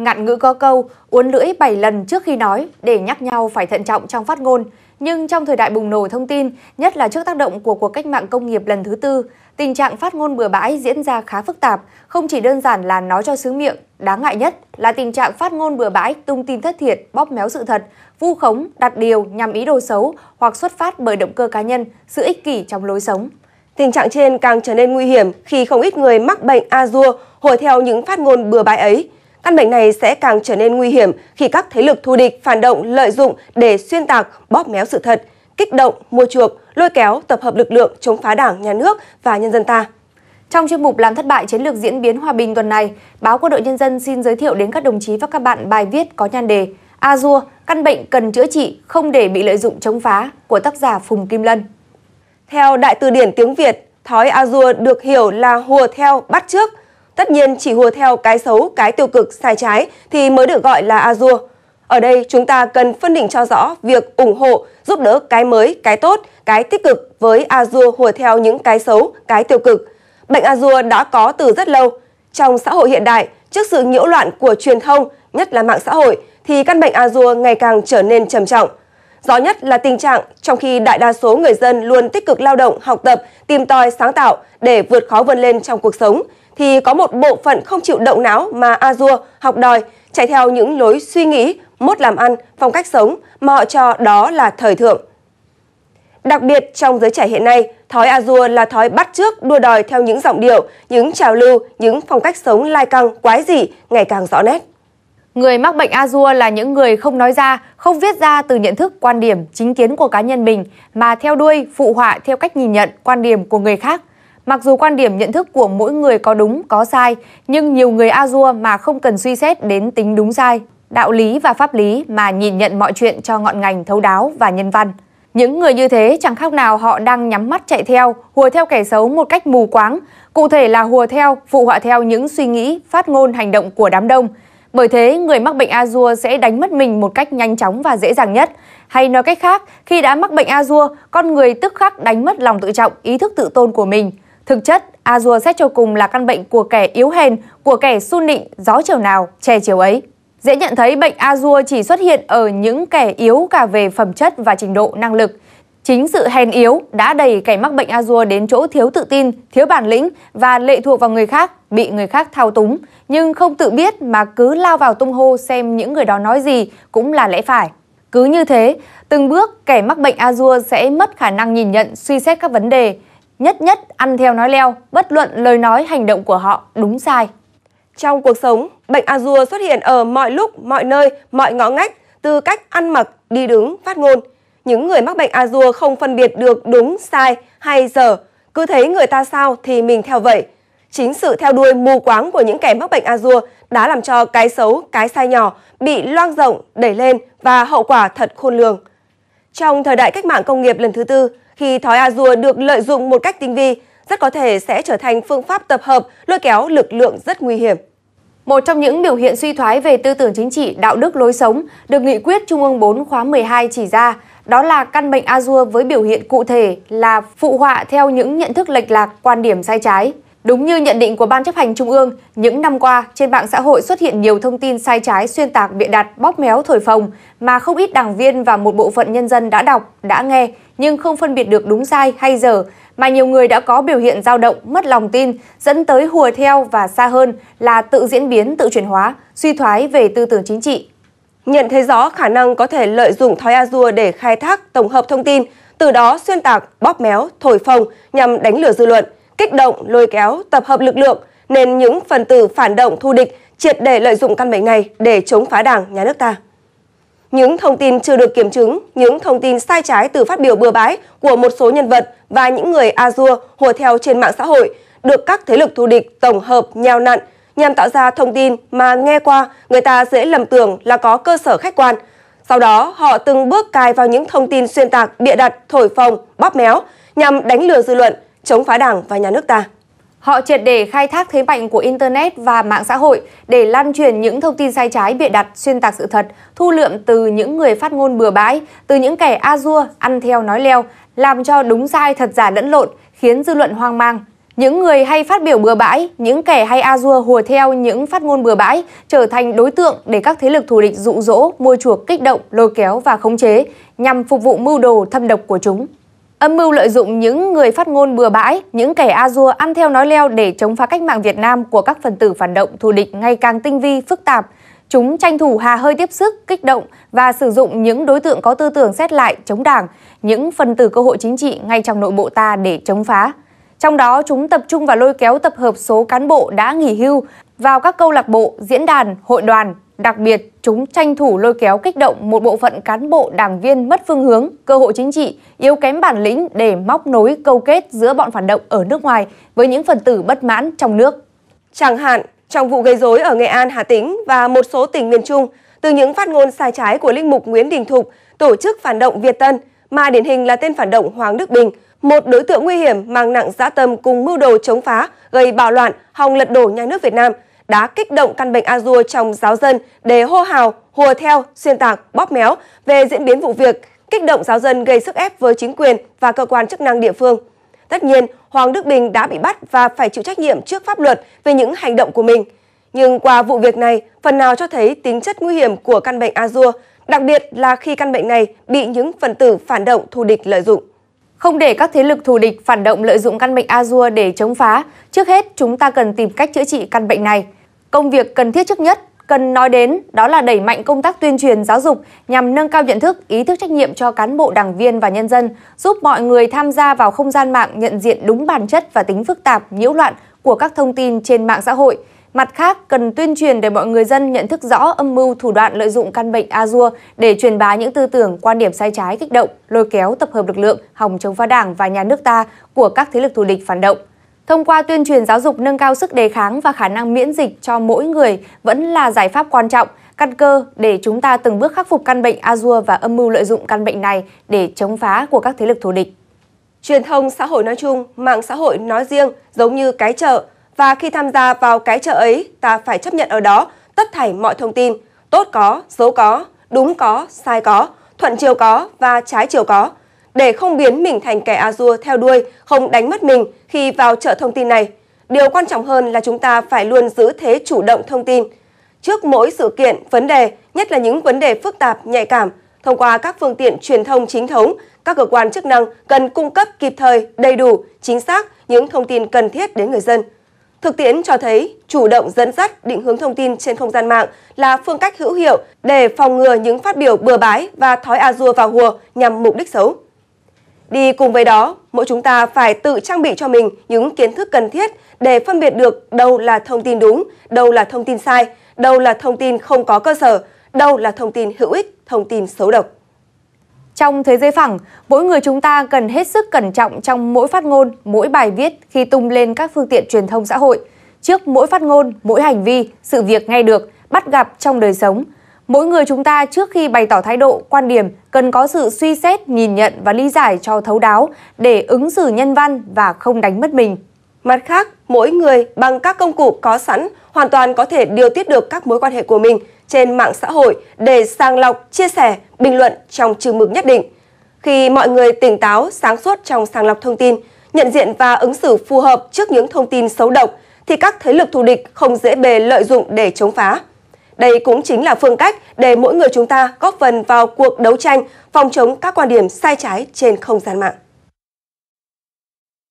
Ngạn ngữ có câu, uốn lưỡi 7 lần trước khi nói để nhắc nhau phải thận trọng trong phát ngôn. Nhưng trong thời đại bùng nổ thông tin, nhất là trước tác động của cuộc cách mạng công nghiệp lần thứ tư, tình trạng phát ngôn bừa bãi diễn ra khá phức tạp, không chỉ đơn giản là nói cho sướng miệng. Đáng ngại nhất là tình trạng phát ngôn bừa bãi, tung tin thất thiệt, bóp méo sự thật, vu khống, đặt điều nhằm ý đồ xấu hoặc xuất phát bởi động cơ cá nhân, sự ích kỷ trong lối sống. Tình trạng trên càng trở nên nguy hiểm khi không ít người mắc bệnh a dua hồi theo những phát ngôn bừa bãi ấy. Căn bệnh này sẽ càng trở nên nguy hiểm khi các thế lực thù địch phản động lợi dụng để xuyên tạc, bóp méo sự thật, kích động, mua chuộc, lôi kéo tập hợp lực lượng chống phá Đảng, nhà nước và nhân dân ta. Trong chuyên mục làm thất bại chiến lược diễn biến hòa bình tuần này, báo Quân đội Nhân dân xin giới thiệu đến các đồng chí và các bạn bài viết có nhan đề Azure, căn bệnh cần chữa trị, không để bị lợi dụng chống phá của tác giả Phùng Kim Lân. Theo Đại từ điển tiếng Việt, thói Azure được hiểu là hùa theo, bắt trước, Tất nhiên chỉ hùa theo cái xấu, cái tiêu cực, sai trái thì mới được gọi là azure. Ở đây chúng ta cần phân định cho rõ việc ủng hộ, giúp đỡ cái mới, cái tốt, cái tích cực với azure hùa theo những cái xấu, cái tiêu cực. Bệnh azure đã có từ rất lâu. Trong xã hội hiện đại, trước sự nhiễu loạn của truyền thông, nhất là mạng xã hội, thì căn bệnh azure ngày càng trở nên trầm trọng. Rõ nhất là tình trạng trong khi đại đa số người dân luôn tích cực lao động, học tập, tìm tòi, sáng tạo để vượt khó vươn lên trong cuộc sống – thì có một bộ phận không chịu động não mà a dua học đòi, chạy theo những lối suy nghĩ, mốt làm ăn, phong cách sống mà họ cho đó là thời thượng. Đặc biệt trong giới trẻ hiện nay, thói a dua là thói bắt chước đua đòi theo những giọng điệu, những trào lưu, những phong cách sống lai căng, quái dị ngày càng rõ nét. Người mắc bệnh a dua là những người không nói ra, không viết ra từ nhận thức, quan điểm, chính kiến của cá nhân mình mà theo đuôi, phụ họa theo cách nhìn nhận, quan điểm của người khác Mặc dù quan điểm nhận thức của mỗi người có đúng, có sai, nhưng nhiều người A-dua mà không cần suy xét đến tính đúng sai, đạo lý và pháp lý mà nhìn nhận mọi chuyện cho ngọn ngành thấu đáo và nhân văn. Những người như thế chẳng khác nào họ đang nhắm mắt chạy theo, hùa theo kẻ xấu một cách mù quáng, cụ thể là hùa theo, phụ họa theo những suy nghĩ, phát ngôn, hành động của đám đông. Bởi thế, người mắc bệnh Azure sẽ đánh mất mình một cách nhanh chóng và dễ dàng nhất. Hay nói cách khác, khi đã mắc bệnh Azure, con người tức khắc đánh mất lòng tự trọng, ý thức tự tôn của mình – Thực chất, a dua xét cho cùng là căn bệnh của kẻ yếu hèn, của kẻ su nịnh, gió chiều nào, che chiều ấy. Dễ nhận thấy bệnh a dua chỉ xuất hiện ở những kẻ yếu cả về phẩm chất và trình độ năng lực. Chính sự hèn yếu đã đẩy kẻ mắc bệnh a dua đến chỗ thiếu tự tin, thiếu bản lĩnh và lệ thuộc vào người khác, bị người khác thao túng, nhưng không tự biết mà cứ lao vào tung hô xem những người đó nói gì cũng là lẽ phải. Cứ như thế, từng bước kẻ mắc bệnh a dua sẽ mất khả năng nhìn nhận, suy xét các vấn đề, nhất nhất ăn theo nói leo, bất luận lời nói hành động của họ đúng sai. Trong cuộc sống, bệnh à a dua xuất hiện ở mọi lúc, mọi nơi, mọi ngõ ngách, từ cách ăn mặc, đi đứng, phát ngôn. Những người mắc bệnh à a dua không phân biệt được đúng, sai hay giờ cứ thấy người ta sao thì mình theo vậy. Chính sự theo đuôi mù quáng của những kẻ mắc bệnh à a dua đã làm cho cái xấu, cái sai nhỏ bị loang rộng, đẩy lên và hậu quả thật khôn lường. Trong thời đại cách mạng công nghiệp lần thứ tư, khi thói a Azure được lợi dụng một cách tinh vi, rất có thể sẽ trở thành phương pháp tập hợp lôi kéo lực lượng rất nguy hiểm. Một trong những biểu hiện suy thoái về tư tưởng chính trị, đạo đức lối sống được nghị quyết Trung ương 4 khóa 12 chỉ ra, đó là căn bệnh Azure với biểu hiện cụ thể là phụ họa theo những nhận thức lệch lạc, quan điểm sai trái. Đúng như nhận định của Ban chấp hành Trung ương, những năm qua, trên mạng xã hội xuất hiện nhiều thông tin sai trái xuyên tạc bịa đặt, bóp méo thổi phồng mà không ít đảng viên và một bộ phận nhân dân đã đọc, đã nghe nhưng không phân biệt được đúng sai hay dở, mà nhiều người đã có biểu hiện dao động, mất lòng tin, dẫn tới hùa theo và xa hơn là tự diễn biến, tự chuyển hóa, suy thoái về tư tưởng chính trị. Nhận thấy rõ khả năng có thể lợi dụng thói a Azure để khai thác tổng hợp thông tin, từ đó xuyên tạc, bóp méo, thổi phồng nhằm đánh lừa dư luận – kích động, lôi kéo, tập hợp lực lượng, nên những phần tử phản động thù địch triệt để lợi dụng căn bệnh này để chống phá đảng, nhà nước ta. Những thông tin chưa được kiểm chứng, những thông tin sai trái từ phát biểu bừa bãi của một số nhân vật và những người Azure hùa theo trên mạng xã hội được các thế lực thù địch tổng hợp nhào nặn nhằm tạo ra thông tin mà nghe qua người ta dễ lầm tưởng là có cơ sở khách quan. Sau đó, họ từng bước cài vào những thông tin xuyên tạc, bịa đặt, thổi phồng, bóp méo nhằm đánh lừa dư luận, chống phá đảng và nhà nước ta. Họ triệt để khai thác thế mạnh của Internet và mạng xã hội để lan truyền những thông tin sai trái bịa đặt, xuyên tạc sự thật, thu lượm từ những người phát ngôn bừa bãi, từ những kẻ a dua, ăn theo nói leo, làm cho đúng sai thật giả lẫn lộn, khiến dư luận hoang mang. Những người hay phát biểu bừa bãi, những kẻ hay a dua hùa theo những phát ngôn bừa bãi trở thành đối tượng để các thế lực thù địch dụ dỗ, mua chuộc, kích động, lôi kéo và khống chế nhằm phục vụ mưu đồ thâm độc của chúng. Âm mưu lợi dụng những người phát ngôn bừa bãi, những kẻ a dua ăn theo nói leo để chống phá cách mạng Việt Nam của các phần tử phản động thù địch ngày càng tinh vi, phức tạp. Chúng tranh thủ hà hơi tiếp sức, kích động và sử dụng những đối tượng có tư tưởng xét lại, chống đảng, những phần tử cơ hội chính trị ngay trong nội bộ ta để chống phá. Trong đó, chúng tập trung vào lôi kéo tập hợp số cán bộ đã nghỉ hưu vào các câu lạc bộ, diễn đàn, hội đoàn, Đặc biệt, chúng tranh thủ lôi kéo kích động một bộ phận cán bộ đảng viên mất phương hướng, cơ hội chính trị, yếu kém bản lĩnh để móc nối câu kết giữa bọn phản động ở nước ngoài với những phần tử bất mãn trong nước. Chẳng hạn, trong vụ gây rối ở Nghệ An, Hà Tĩnh và một số tỉnh miền Trung, từ những phát ngôn sai trái của linh mục Nguyễn Đình Thục, tổ chức phản động Việt Tân, mà điển hình là tên phản động Hoàng Đức Bình, một đối tượng nguy hiểm mang nặng dã tâm cùng mưu đồ chống phá, gây bạo loạn, hòng lật đổ nhà nước Việt Nam – đã kích động căn bệnh a dua trong giáo dân để hô hào, hùa theo, xuyên tạc, bóp méo về diễn biến vụ việc, kích động giáo dân gây sức ép với chính quyền và cơ quan chức năng địa phương. Tất nhiên, Hoàng Đức Bình đã bị bắt và phải chịu trách nhiệm trước pháp luật về những hành động của mình. Nhưng qua vụ việc này, phần nào cho thấy tính chất nguy hiểm của căn bệnh a dua, đặc biệt là khi căn bệnh này bị những phần tử phản động thù địch lợi dụng. Không để các thế lực thù địch phản động lợi dụng căn bệnh a dua để chống phá, trước hết chúng ta cần tìm cách chữa trị căn bệnh này – Công việc cần thiết trước nhất cần nói đến đó là đẩy mạnh công tác tuyên truyền giáo dục nhằm nâng cao nhận thức, ý thức trách nhiệm cho cán bộ đảng viên và nhân dân, giúp mọi người tham gia vào không gian mạng nhận diện đúng bản chất và tính phức tạp, nhiễu loạn của các thông tin trên mạng xã hội. Mặt khác, cần tuyên truyền để mọi người dân nhận thức rõ âm mưu thủ đoạn lợi dụng căn bệnh Azure để truyền bá những tư tưởng, quan điểm sai trái kích động, lôi kéo tập hợp lực lượng, hòng chống phá đảng và nhà nước ta của các thế lực thù địch phản động. Thông qua tuyên truyền giáo dục nâng cao sức đề kháng và khả năng miễn dịch cho mỗi người vẫn là giải pháp quan trọng, căn cơ để chúng ta từng bước khắc phục căn bệnh Azua và âm mưu lợi dụng căn bệnh này để chống phá của các thế lực thù địch. Truyền thông xã hội nói chung, mạng xã hội nói riêng giống như cái chợ và khi tham gia vào cái chợ ấy, ta phải chấp nhận ở đó tất thảy mọi thông tin, tốt có, xấu có, đúng có, sai có, thuận chiều có và trái chiều có, để không biến mình thành kẻ Azure theo đuôi, không đánh mất mình khi vào chợ thông tin này. Điều quan trọng hơn là chúng ta phải luôn giữ thế chủ động thông tin. Trước mỗi sự kiện, vấn đề, nhất là những vấn đề phức tạp, nhạy cảm, thông qua các phương tiện truyền thông chính thống, các cơ quan chức năng cần cung cấp kịp thời, đầy đủ, chính xác những thông tin cần thiết đến người dân. Thực tiễn cho thấy, chủ động dẫn dắt, định hướng thông tin trên không gian mạng là phương cách hữu hiệu để phòng ngừa những phát biểu bừa bãi và thói Azure vào hùa nhằm mục đích xấu. Đi cùng với đó, mỗi chúng ta phải tự trang bị cho mình những kiến thức cần thiết để phân biệt được đâu là thông tin đúng, đâu là thông tin sai, đâu là thông tin không có cơ sở, đâu là thông tin hữu ích, thông tin xấu độc. Trong thế giới phẳng, mỗi người chúng ta cần hết sức cẩn trọng trong mỗi phát ngôn, mỗi bài viết khi tung lên các phương tiện truyền thông xã hội. Trước mỗi phát ngôn, mỗi hành vi, sự việc nghe được, bắt gặp trong đời sống – mỗi người chúng ta trước khi bày tỏ thái độ, quan điểm cần có sự suy xét, nhìn nhận và lý giải cho thấu đáo để ứng xử nhân văn và không đánh mất mình. Mặt khác, mỗi người bằng các công cụ có sẵn hoàn toàn có thể điều tiết được các mối quan hệ của mình trên mạng xã hội để sàng lọc, chia sẻ, bình luận trong trường mực nhất định. Khi mọi người tỉnh táo, sáng suốt trong sàng lọc thông tin, nhận diện và ứng xử phù hợp trước những thông tin xấu độc, thì các thế lực thù địch không dễ bề lợi dụng để chống phá. Đây cũng chính là phương cách để mỗi người chúng ta góp phần vào cuộc đấu tranh phòng chống các quan điểm sai trái trên không gian mạng.